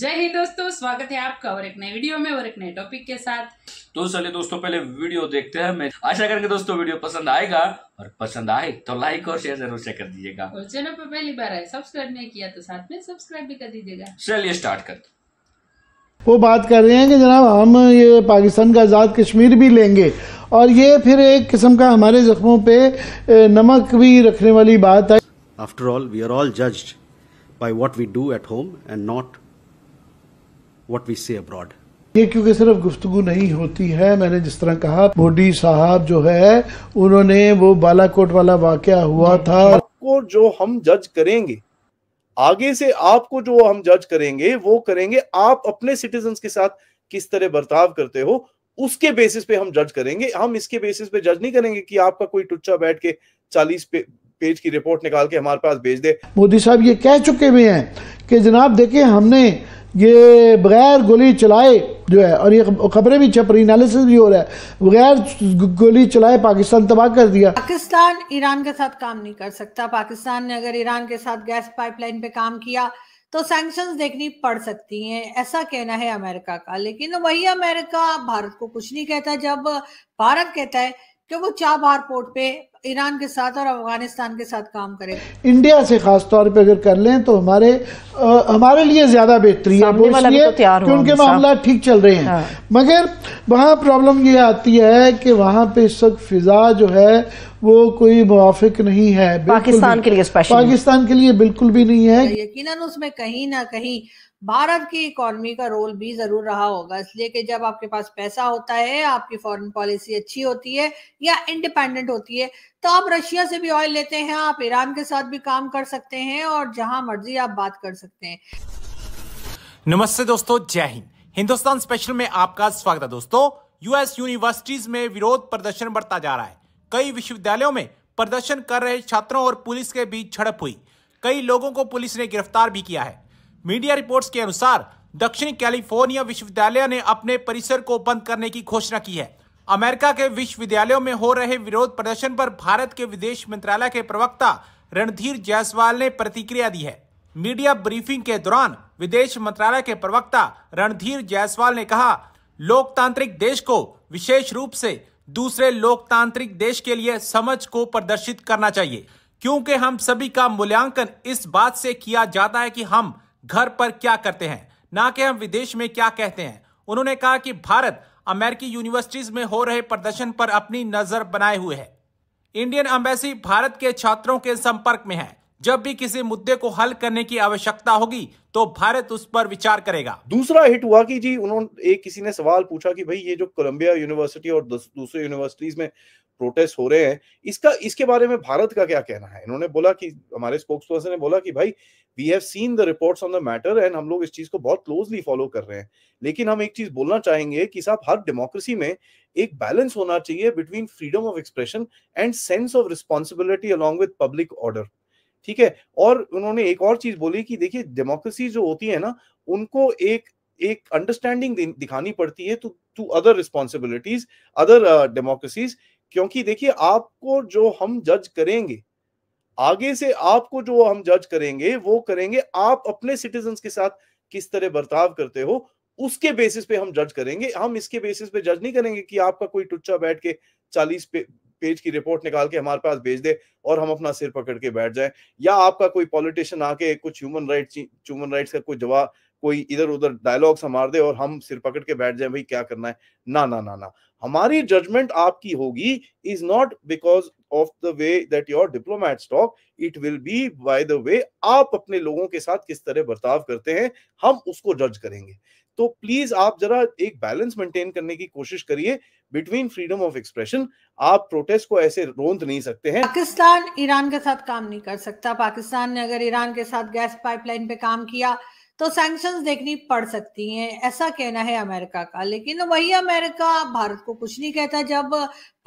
जय हिंद दोस्तों स्वागत है आपका और एक नए वीडियो में और एक नए टॉपिक के साथ तो चलिए दोस्तों पहले वीडियो देखते हैं मैं आशा करेंगे दोस्तों वीडियो पसंद आएगा और पसंद आए तो लाइक और शेयर जरूर से कर दीजिएगा और चैनल पर पहली बार आए सब्सक्राइब नहीं किया तो साथ में सब्सक्राइब भी कर दीजिएगा चलिए स्टार्ट कर दो वो बात कर रहे हैं कि जनाब हम ये पाकिस्तान का आज़ाद कश्मीर भी लेंगे और ये फिर एक किस्म का हमारे जख्मों पे नमक भी रखने वाली बात है after all we are all judged by what we do at home and not what we say abroad ये क्योंकि सिर्फ गुफ्तगु नहीं होती है मैंने जिस तरह कहा मोदी साहब जो है उन्होंने वो बालाकोट वाला वाक्य हुआ था आपको जो हम जज करेंगे आगे से आपको जो हम जज करेंगे वो करेंगे आप अपने सिटीजन के साथ किस तरह बर्ताव करते हो उसके बेसिस पे हम जज करेंगे हम इसके बेसिस पे जज नहीं करेंगे कि आपका कोई टुच्चा बैठ के चालीस पे, पेज की रिपोर्ट निकाल के हमारे पास भेज दे मोदी साहब ये कह चुके हुए हैं कि जनाब देखिए हमने ये बगैर गोली चलाए जो है और ये खबरें भी छप रही एनालिसिस भी हो रहा है बगैर गोली चलाए पाकिस्तान तबाह कर दिया पाकिस्तान ईरान के साथ काम नहीं कर सकता पाकिस्तान ने अगर ईरान के साथ गैस पाइपलाइन पे काम किया तो सैंक्शन देखनी पड़ सकती हैं ऐसा कहना है अमेरिका का लेकिन तो वही अमेरिका भारत को कुछ नहीं कहता जब भारत कहता है कि वो चाबहार पोर्ट पे ईरान के साथ और अफगानिस्तान के साथ काम करें इंडिया से खास तौर पे अगर कर लें तो हमारे आ, हमारे लिए ज्यादा बेहतरी है इसलिए तो क्योंकि मामला ठीक चल रहे हैं हाँ। मगर वहाँ प्रॉब्लम ये आती है कि वहाँ पे इस वक्त फिजा जो है वो कोई मुआफिक नहीं है पाकिस्तान के लिए स्पेशल पाकिस्तान के लिए बिल्कुल भी नहीं है तो यकीनन उसमें कहीं ना कहीं भारत की इकोनॉमी का रोल भी जरूर रहा होगा इसलिए कि जब आपके पास पैसा होता है आपकी फॉरेन पॉलिसी अच्छी होती है या इंडिपेंडेंट होती है तो आप रशिया से भी ऑयल लेते हैं आप ईरान के साथ भी काम कर सकते हैं और जहां मर्जी आप बात कर सकते हैं नमस्ते दोस्तों जय हिंद हिंदुस्तान स्पेशल में आपका स्वागत है दोस्तों यूएस यूनिवर्सिटीज में विरोध प्रदर्शन बढ़ता जा रहा है कई विश्वविद्यालयों में प्रदर्शन कर रहे छात्रों और पुलिस के बीच झड़प हुई कई लोगों को पुलिस ने गिरफ्तार भी किया है मीडिया रिपोर्ट्स के अनुसार दक्षिण कैलिफोर्निया विश्वविद्यालय ने अपने परिसर को बंद करने की घोषणा की है अमेरिका के विश्वविद्यालयों में हो रहे विरोध प्रदर्शन पर भारत के विदेश मंत्रालय के प्रवक्ता रणधीर जायसवाल ने प्रतिक्रिया दी है मीडिया ब्रीफिंग के दौरान विदेश मंत्रालय के प्रवक्ता रणधीर जायसवाल ने कहा लोकतांत्रिक देश को विशेष रूप से दूसरे लोकतांत्रिक देश के लिए समझ को प्रदर्शित करना चाहिए क्योंकि हम सभी का मूल्यांकन इस बात से किया जाता है कि हम घर पर क्या करते हैं ना कि हम विदेश में क्या कहते हैं उन्होंने कहा कि भारत अमेरिकी यूनिवर्सिटीज में हो रहे प्रदर्शन पर अपनी नजर बनाए हुए है इंडियन एम्बेसी भारत के छात्रों के संपर्क में है जब भी किसी मुद्दे को हल करने की आवश्यकता होगी तो भारत उस पर विचार करेगा दूसरा हिट हुआ कि जी उन्होंने एक किसी ने सवाल पूछा कि भाई ये जो कोलंबिया यूनिवर्सिटी और दूसरे यूनिवर्सिटीज में प्रोटेस्ट हो रहे हैं इसका इसके बारे में भारत का क्या कहना है इन्होंने बोला कि हमारे स्पोक्स पर्सन ने बोला कि भाई we have seen the reports on the matter and हम लोग इस चीज को बहुत क्लोजली फॉलो कर रहे हैं लेकिन हम एक चीज बोलना चाहेंगे कि साहब हर डेमोक्रेसी में एक बैलेंस होना चाहिए between freedom of expression and sense of responsibility along with public order ठीक है और उन्होंने एक और चीज बोली कि देखिए डेमोक्रेसी जो होती है ना उनको एक एक अंडरस्टैंडिंग दिखानी पड़ती है to to other responsibilities other democracies क्योंकि देखिए आपको जो हम जज करेंगे आगे से आपको जो हम जज करेंगे वो करेंगे आप अपने सिटीजन के साथ किस तरह बर्ताव करते हो उसके बेसिस पे हम जज करेंगे हम इसके बेसिस पे जज नहीं करेंगे कि आपका कोई टुच्चा बैठ के चालीस पे पेज की रिपोर्ट निकाल के हमारे पास भेज दे और हम अपना सिर पकड़ के बैठ जाए या आपका कोई पॉलिटिशियन आके कुछ ह्यूमन राइट ह्यूमन राइट्स का कोई जवाब कोई इधर उधर डायलॉग्स हमार दे और हम सिर पकड़ के बैठ जाए भाई क्या करना है ना ना ना ना हमारी जजमेंट आपकी होगी is not because of the way that your diplomat stock it will be by the way आप अपने लोगों के साथ किस तरह बर्ताव करते हैं हम उसको जज करेंगे तो प्लीज आप जरा एक बैलेंस मेंटेन करने की कोशिश करिए बिटवीन फ्रीडम ऑफ एक्सप्रेशन आप प्रोटेस्ट को ऐसे रोंद नहीं सकते हैं पाकिस्तान ईरान के साथ काम नहीं कर सकता पाकिस्तान ने अगर ईरान के साथ गैस पाइपलाइन पे काम किया तो सैंक्शन देखनी पड़ सकती हैं ऐसा कहना है अमेरिका का लेकिन वही अमेरिका भारत को कुछ नहीं कहता जब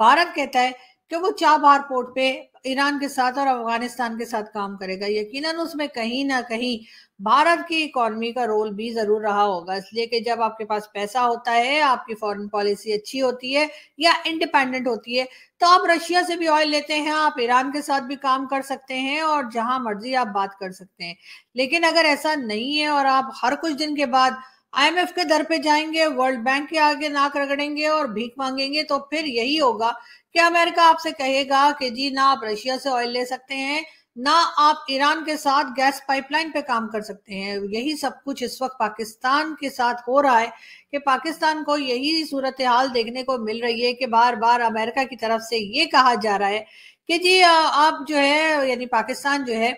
भारत कहता है कि वो चाबहार पोर्ट पे ईरान के साथ और अफगानिस्तान के साथ काम करेगा यकीनन उसमें कहीं ना कहीं भारत की इकोनॉमी का रोल भी जरूर रहा होगा इसलिए कि जब आपके पास पैसा होता है आपकी फॉरेन पॉलिसी अच्छी होती है या इंडिपेंडेंट होती है तो आप रशिया से भी ऑयल लेते हैं आप ईरान के साथ भी काम कर सकते हैं और जहां मर्जी आप बात कर सकते हैं लेकिन अगर ऐसा नहीं है और आप हर कुछ दिन के बाद आईएमएफ के दर पे जाएंगे वर्ल्ड बैंक के आगे नाक रगड़ेंगे और भीख मांगेंगे तो फिर यही होगा कि अमेरिका आपसे कहेगा कि जी ना आप रशिया से ऑयल ले सकते हैं ना आप ईरान के साथ गैस पाइपलाइन पे काम कर सकते हैं यही सब कुछ इस वक्त पाकिस्तान के साथ हो रहा है कि पाकिस्तान को यही सूरत हाल देखने को मिल रही है कि बार बार अमेरिका की तरफ से ये कहा जा रहा है कि जी आप जो है यानी पाकिस्तान जो है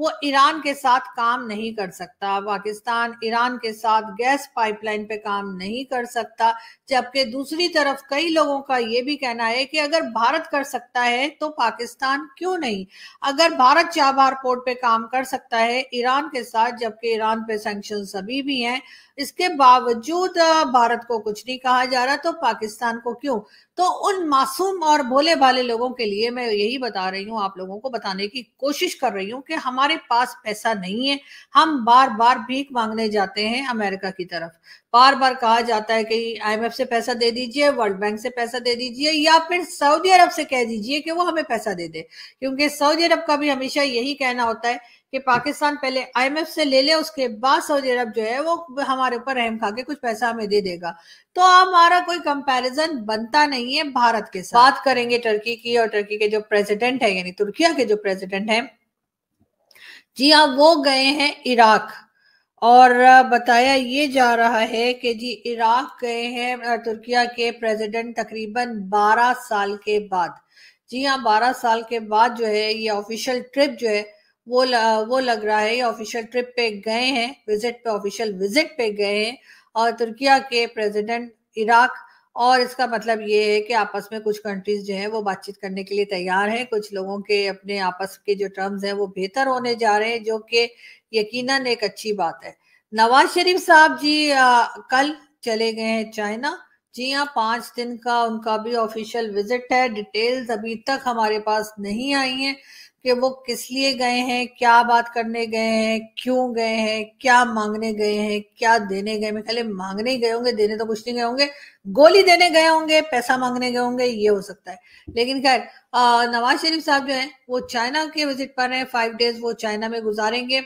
वो ईरान के साथ काम नहीं कर सकता पाकिस्तान ईरान के साथ गैस पाइपलाइन पे काम नहीं कर सकता जबकि दूसरी तरफ कई लोगों का ये भी कहना है कि अगर भारत कर सकता है तो पाकिस्तान क्यों नहीं अगर भारत चाबार पोर्ट पे काम कर सकता है ईरान के साथ जबकि ईरान पे सेंक्शन सभी भी हैं इसके बावजूद भारत को कुछ नहीं कहा जा रहा तो पाकिस्तान को क्यों तो उन मासूम और भोले भाले लोगों के लिए मैं यही बता रही हूँ आप लोगों को बताने की कोशिश कर रही हूँ कि हमारे पास पैसा नहीं है हम बार बार भीख मांगने जाते हैं अमेरिका की तरफ बार बार कहा जाता है कि आईएमएफ से पैसा दे दीजिए वर्ल्ड बैंक से पैसा दे दीजिए या फिर सऊदी अरब से कह दीजिए कि वो हमें पैसा दे दे क्योंकि सऊदी अरब का भी हमेशा यही कहना होता है कि पाकिस्तान पहले आईएमएफ से ले ले उसके बाद सऊदी अरब जो है वो हमारे ऊपर रहम खा के कुछ पैसा हमें दे देगा तो हमारा कोई कंपैरिजन बनता नहीं है भारत के साथ बात करेंगे टर्की की और टर्की के जो प्रेसिडेंट है यानी तुर्किया के जो प्रेसिडेंट है जी हाँ वो गए हैं इराक और बताया ये जा रहा है कि जी इराक गए हैं तुर्किया के प्रेसिडेंट तकरीबन 12 साल के बाद जी हाँ 12 साल के बाद जो है ये ऑफिशियल ट्रिप जो है वो ल, वो लग रहा है ऑफिशियल ट्रिप पे गए हैं विजिट पे ऑफिशियल विजिट पे गए हैं और तुर्किया के प्रेसिडेंट इराक और इसका मतलब ये है कि आपस में कुछ कंट्रीज जो हैं वो बातचीत करने के लिए तैयार हैं कुछ लोगों के अपने आपस के जो टर्म्स हैं वो बेहतर होने जा रहे हैं जो कि यकीनन एक अच्छी बात है नवाज शरीफ साहब जी आ, कल चले गए हैं चाइना जी हाँ पांच दिन का उनका भी ऑफिशियल विजिट है डिटेल्स अभी तक हमारे पास नहीं आई है कि वो किस लिए गए हैं क्या बात करने गए हैं क्यों गए हैं क्या मांगने गए हैं क्या देने गए मैं खाली मांगने गए होंगे देने तो कुछ नहीं गए होंगे गोली देने गए होंगे पैसा मांगने गए होंगे ये हो सकता है लेकिन खैर नवाज शरीफ साहब जो है वो चाइना के विजिट पर हैं फाइव डेज वो चाइना में गुजारेंगे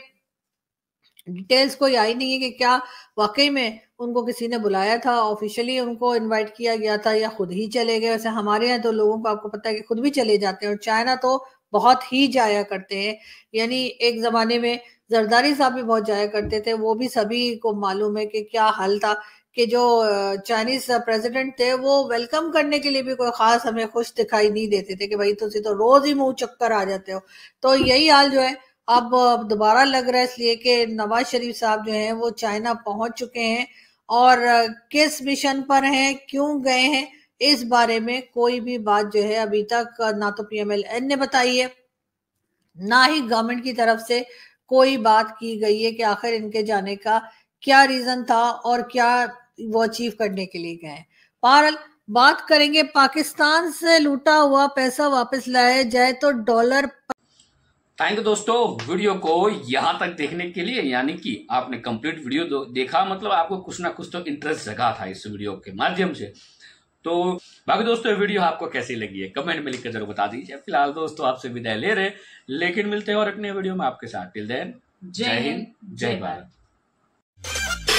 डिटेल्स कोई आई नहीं है कि क्या वाकई में उनको किसी ने बुलाया था ऑफिशियली उनको इनवाइट किया गया था या खुद ही चले गए वैसे हमारे यहाँ तो लोगों को आपको पता है कि खुद भी चले जाते हैं और चाइना तो बहुत ही जाया करते हैं यानी एक जमाने में जरदारी साहब भी बहुत जाया करते थे वो भी सभी को मालूम है कि क्या हाल था कि जो चाइनीज प्रेसिडेंट थे वो वेलकम करने के लिए भी कोई खास हमें खुश दिखाई नहीं देते थे कि भाई तुम तो रोज ही मुंह चक्कर आ जाते हो तो यही हाल जो है अब दोबारा लग रहा है इसलिए कि नवाज शरीफ साहब जो हैं वो चाइना पहुंच चुके हैं और किस मिशन पर हैं क्यों गए हैं इस बारे में कोई भी बात जो है अभी तक ना तो पीएमएलएन ने बताई है ना ही गवर्नमेंट की तरफ से कोई बात की गई है कि आखिर इनके जाने का क्या रीजन था और क्या वो अचीव करने के लिए गए पारल बात करेंगे पाकिस्तान से लूटा हुआ पैसा वापस लाया जाए तो डॉलर थैंक यू दोस्तों वीडियो को यहाँ तक देखने के लिए यानी कि आपने कंप्लीट वीडियो देखा मतलब आपको कुछ ना कुछ तो इंटरेस्ट जगा था इस वीडियो के माध्यम से तो बाकी दोस्तों वीडियो आपको कैसी लगी है कमेंट में लिखकर जरूर बता दीजिए फिलहाल दोस्तों आपसे विदाई ले रहे लेकिन मिलते हैं और अपने वीडियो में आपके साथ टिल देन जय हिंद जय भारत